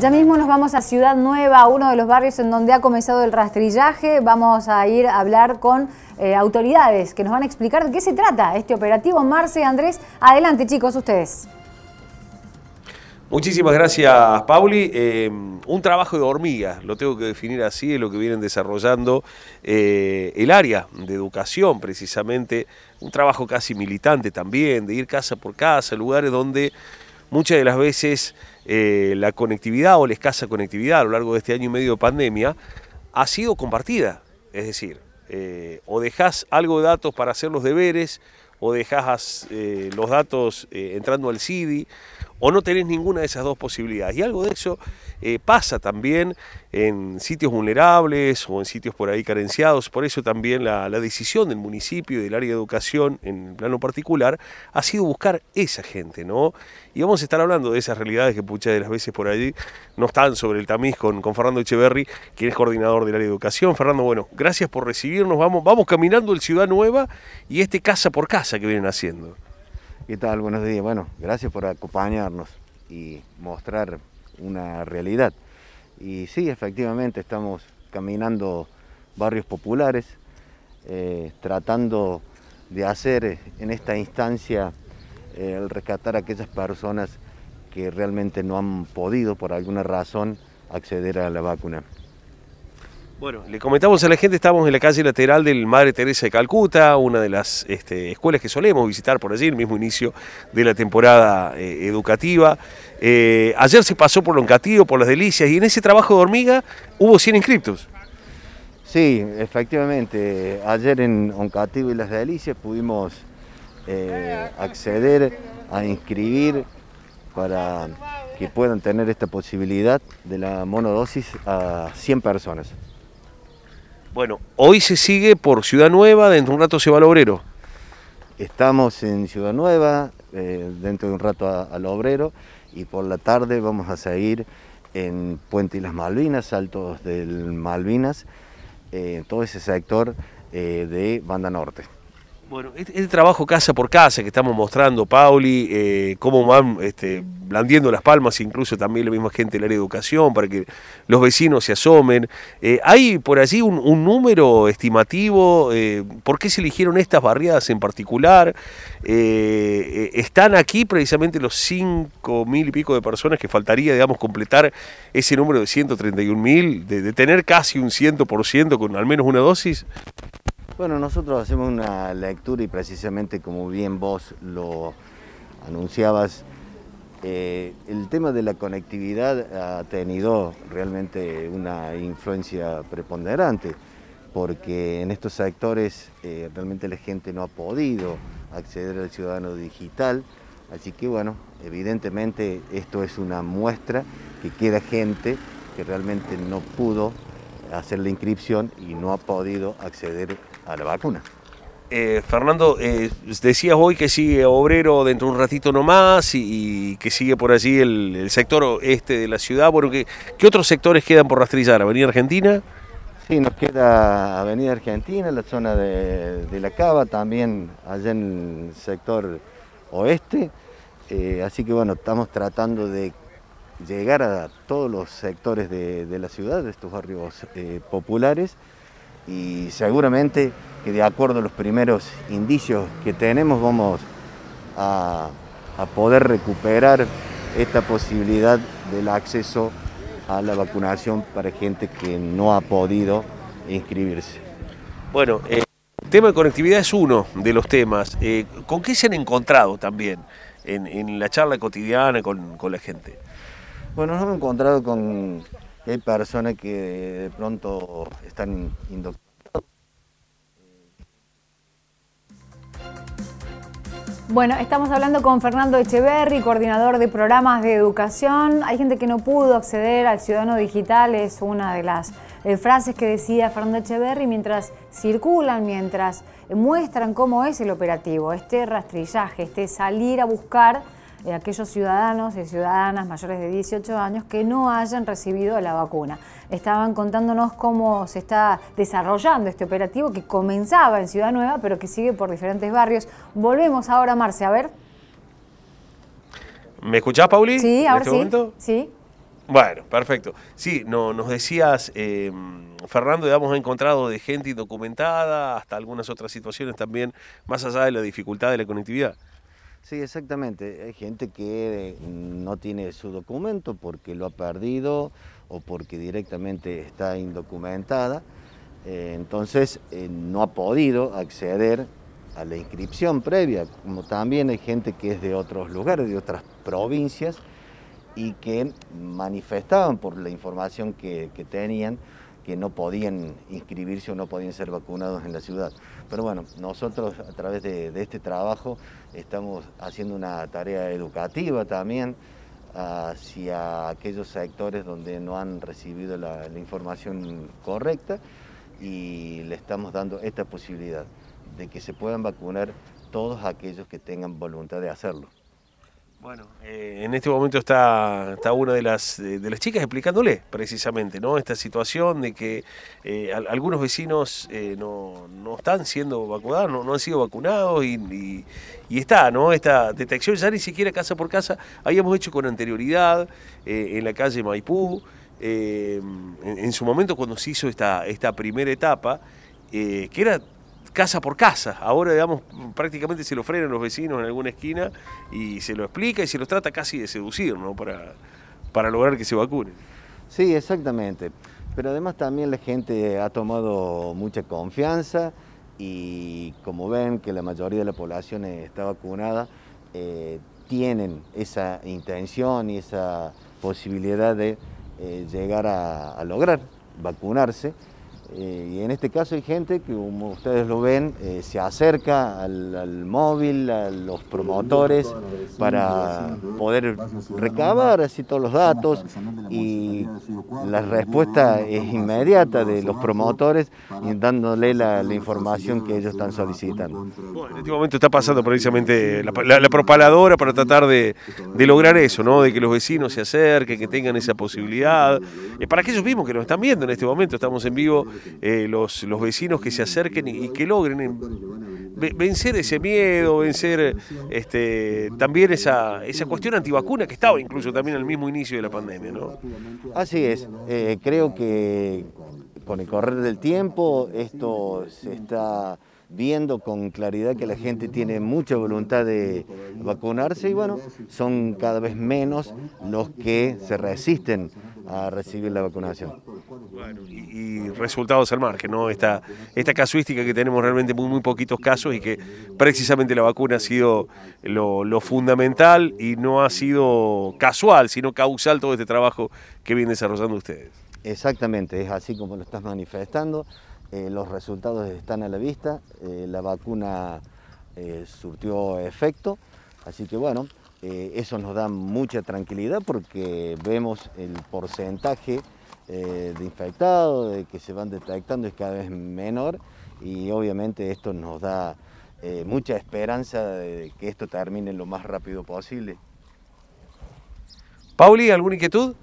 Ya mismo nos vamos a Ciudad Nueva, uno de los barrios en donde ha comenzado el rastrillaje. Vamos a ir a hablar con eh, autoridades que nos van a explicar de qué se trata este operativo. Marce, Andrés, adelante chicos, ustedes. Muchísimas gracias, Pauli. Eh, un trabajo de hormigas, lo tengo que definir así, es lo que vienen desarrollando eh, el área de educación, precisamente. Un trabajo casi militante también, de ir casa por casa, lugares donde Muchas de las veces eh, la conectividad o la escasa conectividad a lo largo de este año y medio de pandemia ha sido compartida. Es decir, eh, o dejas algo de datos para hacer los deberes, o dejas eh, los datos entrando al CIDI, o no tenés ninguna de esas dos posibilidades. Y algo de eso eh, pasa también en sitios vulnerables o en sitios por ahí carenciados. Por eso también la, decisión del municipio y del área de educación en plano particular ha sido buscar esa gente, ¿no? Y vamos a estar hablando de esas realidades que muchas de las veces por ahí no están sobre el tamiz con, Fernando Echeverry, quien es coordinador del área de educación. Fernando, bueno, gracias por recibirnos. Vamos, vamos caminando el Ciudad Nueva y este casa por casa que vienen haciendo. ¿Qué tal? Buenos días. Bueno, gracias por acompañarnos y mostrar una realidad. Y sí, efectivamente, estamos caminando barrios populares, eh, tratando de hacer eh, en esta instancia eh, el rescatar a aquellas personas que realmente no han podido, por alguna razón, acceder a la vacuna. Bueno, le comentamos a la gente, estamos en la calle lateral del Madre Teresa de Calcuta, una de las este, escuelas que solemos visitar por allí, el mismo inicio de la temporada eh, educativa. Eh, ayer se pasó por Loncatío, por las Delicias, y en ese trabajo de hormiga hubo 100 inscriptos. Sí, efectivamente. Ayer en Oncativo y las Delicias pudimos eh, acceder a inscribir para que puedan tener esta posibilidad de la monodosis a 100 personas. Bueno, hoy se sigue por Ciudad Nueva, dentro de un rato se va al obrero. Estamos en Ciudad Nueva, eh, dentro de un rato al obrero, y por la tarde vamos a seguir en Puente y las Malvinas, Altos del Malvinas, en eh, todo ese sector eh, de Banda Norte. Bueno, este, trabajo casa por casa que estamos mostrando, Pauli, eh, cómo van este, blandiendo las palmas, incluso también la misma gente del área de educación, para que los vecinos se asomen. Eh, ¿Hay por allí un, número estimativo? Eh, ¿Por qué se eligieron estas barriadas en particular? ¿Están aquí precisamente los cinco mil y pico de personas que faltaría, digamos, completar ese número de 131 mil, de, de tener casi un 100% con al menos una dosis? Bueno, nosotros hacemos una lectura y precisamente como bien vos lo anunciabas, eh, el tema de la conectividad ha tenido realmente una influencia preponderante, porque en estos sectores eh, realmente la gente no ha podido acceder al ciudadano digital, así que bueno, evidentemente esto es una muestra que queda gente que realmente no pudo hacer la inscripción y no ha podido acceder a la vacuna. Eh, Fernando, eh, decías hoy que sigue Obrero dentro de un ratito nomás y, y que sigue por allí el, sector este de la ciudad. Bueno, ¿qué, otros sectores quedan por rastrillar? ¿Avenida Argentina? Sí, nos queda Avenida Argentina, la zona de, La Cava, también allá en el sector oeste. Eh, así que bueno, estamos tratando de llegar a todos los sectores de, de la ciudad, de estos barrios populares y seguramente que de acuerdo a los primeros indicios que tenemos vamos a, poder recuperar esta posibilidad del acceso a la vacunación para gente que no ha podido inscribirse. Bueno, eh, el tema de conectividad es uno de los temas. Eh, ¿Con qué se han encontrado también en, la charla cotidiana con, con, la gente? Bueno, nos hemos encontrado con, hay personas que de pronto están indoctrinadas. Bueno, estamos hablando con Fernando Echeverri, coordinador de programas de educación. Hay gente que no pudo acceder al ciudadano digital, es una de las eh, frases que decía Fernando Echeverri mientras circulan, mientras muestran cómo es el operativo, este rastrillaje, este salir a buscar aquellos ciudadanos y ciudadanas mayores de 18 años que no hayan recibido la vacuna. Estaban contándonos cómo se está desarrollando este operativo que comenzaba en Ciudad Nueva, pero que sigue por diferentes barrios. Volvemos ahora, Marce, a ver. ¿Me escuchás, Pauli? Sí, ahora este sí. Sí. Bueno, perfecto. Sí, no, nos decías, eh, Fernando, hemos encontrado de gente indocumentada hasta algunas otras situaciones también, más allá de la dificultad de la conectividad. Sí, exactamente. Hay gente que no tiene su documento porque lo ha perdido o porque directamente está indocumentada. Eh, entonces eh, no ha podido acceder a la inscripción previa, como también hay gente que es de otros lugares, de otras provincias, y que manifestaban por la información que tenían que no podían inscribirse o no podían ser vacunados en la ciudad. Pero bueno, nosotros a través de, este trabajo estamos haciendo una tarea educativa también hacia aquellos sectores donde no han recibido la información correcta y le estamos dando esta posibilidad de que se puedan vacunar todos aquellos que tengan voluntad de hacerlo. Bueno, eh, en este momento está, una de las, eh, de las chicas explicándole precisamente ¿no? esta situación de que eh, algunos vecinos no, están siendo vacunados, no, han sido vacunados y, está, ¿no? Esta detección ya ni siquiera casa por casa, habíamos hecho con anterioridad en la calle Maipú, en, su momento cuando se hizo esta, esta primera etapa, que era casa por casa. Ahora, prácticamente se lo frenan los vecinos en alguna esquina y se lo explica y se los trata casi de seducir, ¿no? Para, lograr que se vacunen. Sí, exactamente. Pero además también la gente ha tomado mucha confianza y como ven que la mayoría de la población está vacunada, eh, tienen esa intención y esa posibilidad de eh, llegar a lograr vacunarse. Eh, y en este caso hay gente que, como ustedes lo ven, eh, se acerca al, móvil, a los promotores, para poder recabar así todos los datos y la respuesta es inmediata de los promotores dándole la, información que ellos están solicitando. Bueno, en este momento está pasando precisamente la, propaladora para tratar de, lograr eso, ¿no? de que los vecinos se acerquen, que tengan esa posibilidad. y eh, para aquellos mismos que nos están viendo en este momento, estamos en vivo eh, los, los vecinos que se acerquen y, que logren eh, vencer ese miedo, vencer este, también esa, esa cuestión antivacuna que estaba incluso también al mismo inicio de la pandemia. Así es, eh, creo que con el correr del tiempo esto se está viendo con claridad que la gente tiene mucha voluntad de vacunarse y bueno, son cada vez menos los que se resisten a recibir la vacunación. y, resultados al margen, ¿no? Esta, esta casuística que tenemos realmente muy, muy poquitos casos y que precisamente la vacuna ha sido lo, fundamental y no ha sido casual, sino causal todo este trabajo que vienen desarrollando ustedes. Exactamente, es así como lo estás manifestando. Eh, los resultados están a la vista, eh, la vacuna eh, surtió efecto, así que bueno, eh, eso nos da mucha tranquilidad porque vemos el porcentaje eh, de infectados, de que se van detectando es cada vez menor y obviamente esto nos da eh, mucha esperanza de que esto termine lo más rápido posible. Pauli, ¿alguna inquietud?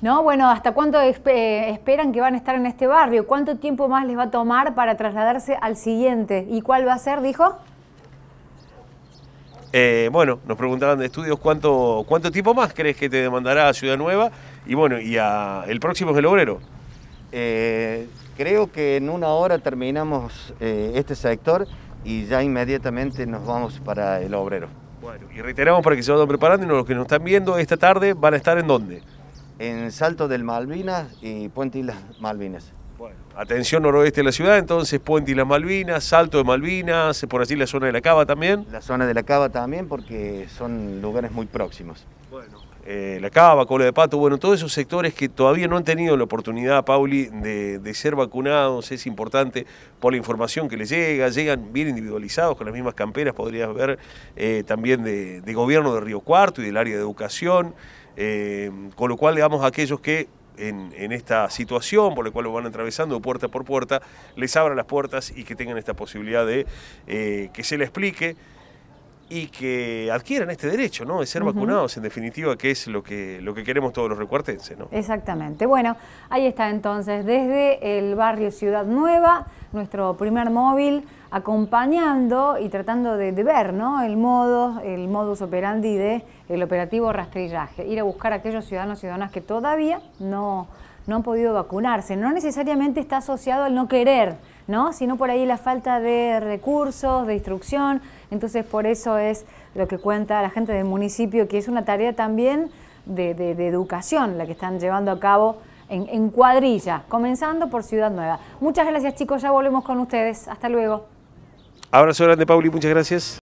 No, bueno, ¿hasta cuánto esperan que van a estar en este barrio? ¿Cuánto tiempo más les va a tomar para trasladarse al siguiente? ¿Y cuál va a ser, dijo? Eh, bueno, nos preguntaban de estudios cuánto, cuánto tiempo más crees que te demandará a Ciudad Nueva y bueno, y el próximo es el obrero. Eh, creo que en una hora terminamos eh, este sector y ya inmediatamente nos vamos para el obrero. Bueno, y reiteramos para que se vayan preparando y los que nos están viendo esta tarde van a estar en dónde? En Salto del Malvinas y Puente Islas Malvinas. Atención noroeste de la ciudad, entonces Puente y las Malvinas, Salto de Malvinas, por así la zona de la Cava también. La zona de la Cava también porque son lugares muy próximos. Bueno, eh, la Cava, Cola de Pato, bueno, todos esos sectores que todavía no han tenido la oportunidad, Pauli, de, ser vacunados, es importante por la información que les llega, llegan bien individualizados con las mismas camperas, podrías ver eh, también de, gobierno de Río Cuarto y del área de educación, eh, con lo cual, digamos, aquellos que en, esta situación por la cual lo van atravesando puerta por puerta, les abra las puertas y que tengan esta posibilidad de eh, que se le explique y que adquieran este derecho, ¿no? De ser vacunados, en definitiva, que es lo que, lo que queremos todos los recuartenses, ¿no? Exactamente. Bueno, ahí está entonces, desde el barrio Ciudad Nueva, nuestro primer móvil, acompañando y tratando de, ver, ¿no? El el modus operandi de el operativo rastrillaje. Ir a buscar a aquellos ciudadanos y ciudadanas que todavía no, no han podido vacunarse. No necesariamente está asociado al no querer, Sino por ahí la falta de recursos, de instrucción. Entonces, por eso es lo que cuenta la gente del municipio, que es una tarea también de, educación la que están llevando a cabo en, en cuadrilla, comenzando por Ciudad Nueva. Muchas gracias, chicos. Ya volvemos con ustedes. Hasta luego. Abrazo grande, Pauli. Muchas gracias.